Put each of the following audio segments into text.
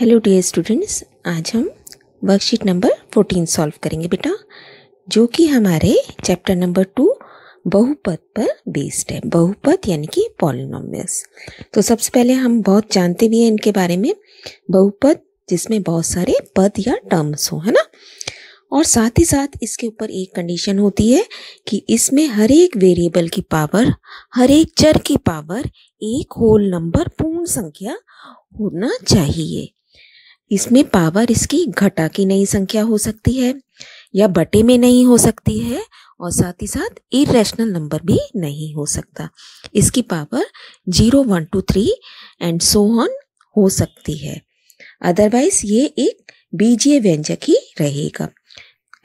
Hello dear students आज हम worksheet number fourteen solve करेंगे बेटा जो कि हमारे चैप्टर नंबर टू बहुपद पर बेस्ड है बहुपद यानी कि पॉलिनोमियल्स तो सबसे पहले हम बहुत जानते भी हैं इनके बारे में बहुपद जिसमें बहुत सारे पद या टर्म्स हो है ना और साथ ही साथ इसके ऊपर एक कंडीशन होती है कि इसमें हर एक वेरिएबल की पावर हर एक चर की पावर एक होल नंबर पूर्ण संख्या होना चाहिए इसमें पावर इसकी घटा की नई संख्या हो सकती है या बटे में नहीं हो सकती है और साथ ही साथ इरेशनल नंबर भी नहीं हो सकता इसकी power zero one two three and so on हो सकती है अदरवाइज ये एक बीजीय व्यंजक ही रहेगा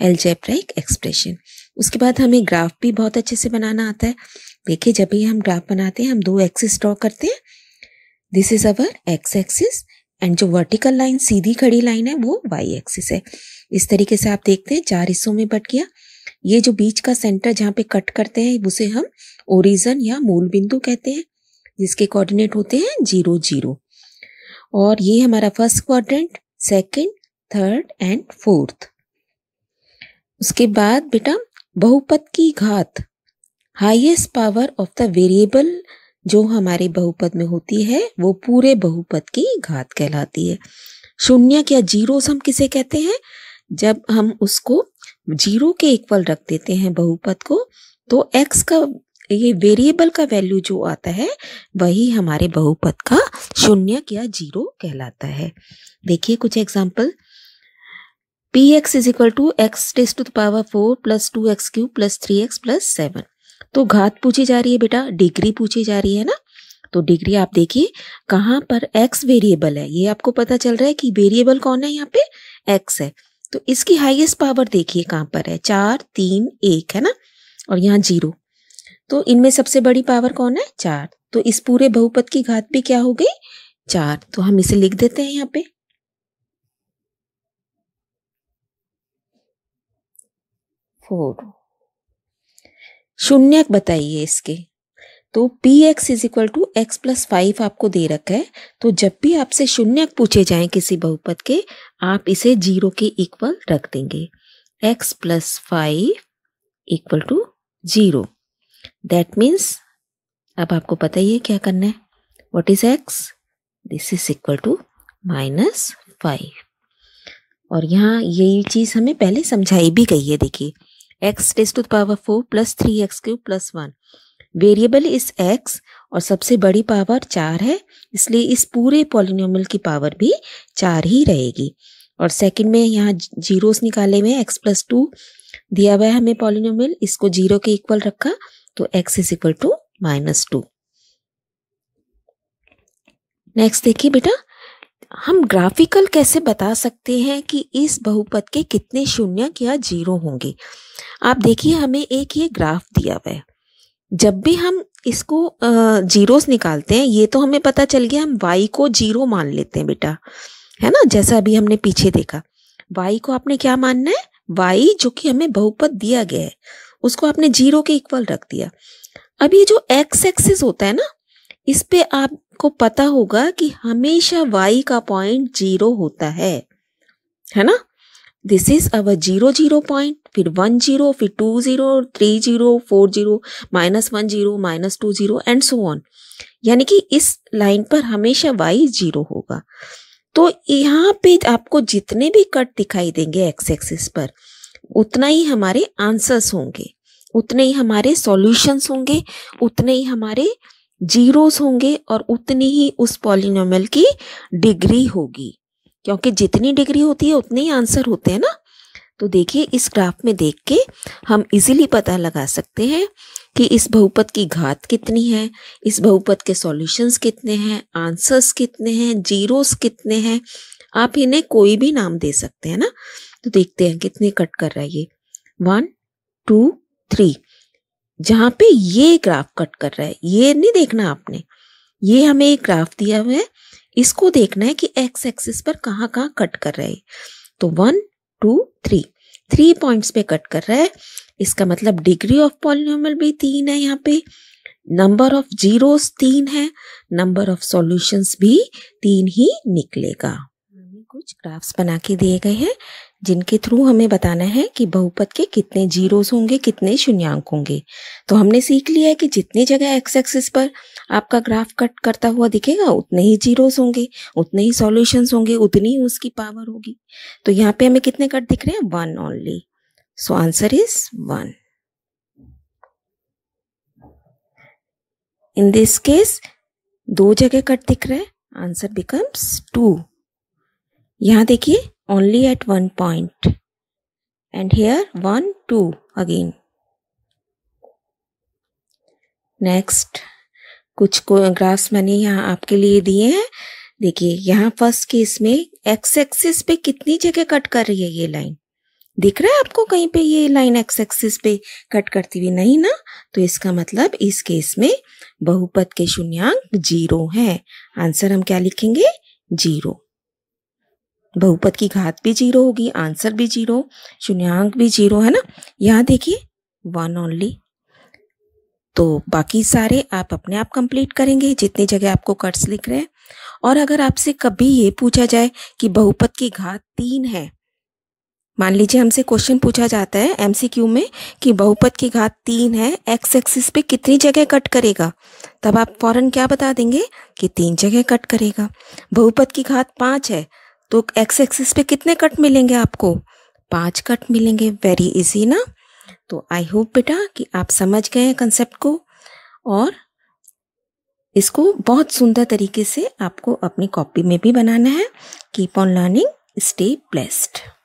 एल्जेब्राइक एक्सप्रेशन उसके बाद हमें ग्राफ भी बहुत अच्छे से बनाना आता है देखिए जब भी हम ग्राफ बनाते हैं हम दो एक्सिस ड्रॉ करते हैं this is our x axis and जो वर्टिकल लाइन सीधी खड़ी लाइन है वो वाई एक्सिस है इस तरीके से आप देखते हैं चार हिस्सों में बट गया ये जो बीच का सेंटर जहाँ पे कट करते हैं उसे हम ओरिजन या मूल बिंदु कहते हैं जिसके कोऑर्डिनेट होते हैं जीरो जीरो और ये हमारा first quadrant second, third and fourth उसके बाद बेटा बहुपद की घात highest power of the variable जो हमारे बहुपद में होती है वो पूरे बहुपद की घात कहलाती है शून्य या जीरो हम किसे कहते हैं जब हम उसको जीरो के इक्वल रख देते हैं बहुपद को तो एक्स का ये वेरिएबल का वैल्यू जो आता है वही हमारे बहुपद का शून्य या जीरो कहलाता है देखिए कुछ example p x is equal to x test to the power four plus two x cube plus three x plus seven तो घात पूछी जा रही है बेटा डिग्री पूछी जा रही है ना तो डिग्री आप देखिए कहाँ पर एक्स वेरिएबल है ये आपको पता चल रहा है कि वेरिएबल कौन है यहाँ पे एक्स है तो इसकी हाईएस्ट पावर देखिए कहाँ पर है चार तीन एक है ना और यहाँ जीरो तो इनमें सबसे बड़ी पावर कौन है चार तो इस पूरे बहुपद की घात भी क्या हो गई चार तो हम इसे लिख देते हैं यहाँ पे फोर शून्यक बताइए इसके तो p x is equal to x plus five आपको दे रखा है तो जब भी आपसे शून्यक पूछे जाए किसी बहुपद के आप इसे जीरो के इक्वल रख देंगे x plus five equal to zero that means अब आपको पता ही है क्या करना है what is x this is equal to minus five और यहाँ यही चीज़ हमें पहले समझाई भी गई है देखिए x raised to the power 4 plus 3x cube plus 1. Variable is x और सबसे बड़ी पावर 4 है इसलिए इस पूरे पॉलिनोमियल की पावर भी चार ही रहेगी और सेकंड में यहाँ जीरोस निकाले हुए एक्स प्लस टू दिया हुआ है हमें पॉलिनोमियल इसको जीरो के इक्वल रखा तो x is equal to minus two next देखिए बेटा हम ग्राफिकल कैसे बता सकते हैं कि इस बहुपद के कितने शून्य या जीरो होंगे आप देखिए हमें एक ये ग्राफ दिया हुआ है जब भी हम इसको जीरोस निकालते हैं ये तो हमें पता चल गया हम वाई को जीरो मान लेते हैं बेटा है ना जैसा अभी हमने पीछे देखा वाई को आपने क्या मानना है वाई जो कि हमें बहुपद दिया गया है उसको आपने जीरो के इक्वल रख दिया अब ये जो एक्स एक्सिस होता है ना इस पे आपको पता होगा कि हमेशा वाई का पॉइंट जीरो होता है है ना this is our zero zero point फिर वन जीरो फिर two zero three zero four zero minus one zero minus two zero and so on यानी कि इस लाइन पर हमेशा वाई जीरो होगा तो यहाँ पे आपको जितने भी कट दिखाई देंगे एक्स एक्सिस पर उतना ही हमारे आंसर्स होंगे उतने ही हमारे सॉल्यूशंस होंगे उतने ही हमारे जीरोस होंगे और उतनी ही उस पॉलिनोमल की डिग्री होगी क्योंकि जितनी डिग्री होती है उतने ही आंसर होते हैं ना तो देखिए इस ग्राफ में देख के हम इजीली पता लगा सकते हैं कि इस बहुपद की घात कितनी है इस बहुपद के सॉल्यूशंस कितने हैं आंसर्स कितने हैं जीरोस कितने हैं आप इन्हें कोई भी नाम दे सकते हैं ना तो देखते हैं कितने कट कर रहा है ये वन टू थ्री जहां पे ये ग्राफ कट कर रहा है ये नहीं देखना आपने ये हमें एक ग्राफ दिया हुआ है इसको देखना है कि एक्स एक्सिस पर कहाँ कहाँ कट कर रहा है तो one two three three points पे कट कर रहा है इसका मतलब डिग्री ऑफ पॉलिनोमियल भी तीन है यहाँ पे नंबर ऑफ जीरोस तीन है नंबर ऑफ सॉल्यूशंस भी तीन ही निकलेगा कुछ ग्राफ्स बना के दिए गए हैं जिनके थ्रू हमें बताना है कि बहुपद के कितने जीरोस होंगे कितने शून्यांक होंगे तो हमने सीख लिया है कि जितनी जगह एक्स एक्सिस पर आपका ग्राफ कट करता हुआ दिखेगा उतने ही जीरोस होंगे उतने ही सॉल्यूशंस होंगे उतनी ही उसकी पावर होगी तो यहाँ पे हमें कितने कट दिख रहे हैं one only so answer is one in this case दो जगह कट दिख रहे हैं आंसर बिकम्स टू यहाँ देखिए only at one point and here 1 2 again next कुछ को ग्राफ्स मैंने यहाँ आपके लिए दिए हैं देखिए यहाँ फर्स्ट केस में एक्स एक्सिस पे कितनी जगह कट कर रही है ये लाइन दिख रहा है आपको कहीं पे ये लाइन एक्स एक्सिस पे कट करती हुई नहीं ना तो इसका मतलब इस केस में बहुपद के शून्यांक जीरो है आंसर हम क्या लिखेंगे जीरो बहुपद की घात भी जीरो होगी आंसर भी जीरो शून्यांक भी जीरो है ना यहाँ देखिए वन ओनली तो बाकी सारे आप अपने आप कंप्लीट करेंगे जितनी जगह आपको कट्स लिख रहे हैं और अगर आपसे कभी ये पूछा जाए कि बहुपद की घात तीन है मान लीजिए हमसे क्वेश्चन पूछा जाता है एमसीक्यू में कि बहुपद की घात तीन है एक्स एक्सिस पे कितनी जगह कट करेगा तब आप फौरन क्या बता देंगे कि तीन जगह कट करेगा बहुपद की घात पाँच है तो एक्स एक्सिस पे कितने कट मिलेंगे आपको पांच कट मिलेंगे वेरी इजी ना तो आई होप बेटा कि आप समझ गए हैं कंसेप्ट को और इसको बहुत सुंदर तरीके से आपको अपनी कॉपी में भी बनाना है keep on learning stay blessed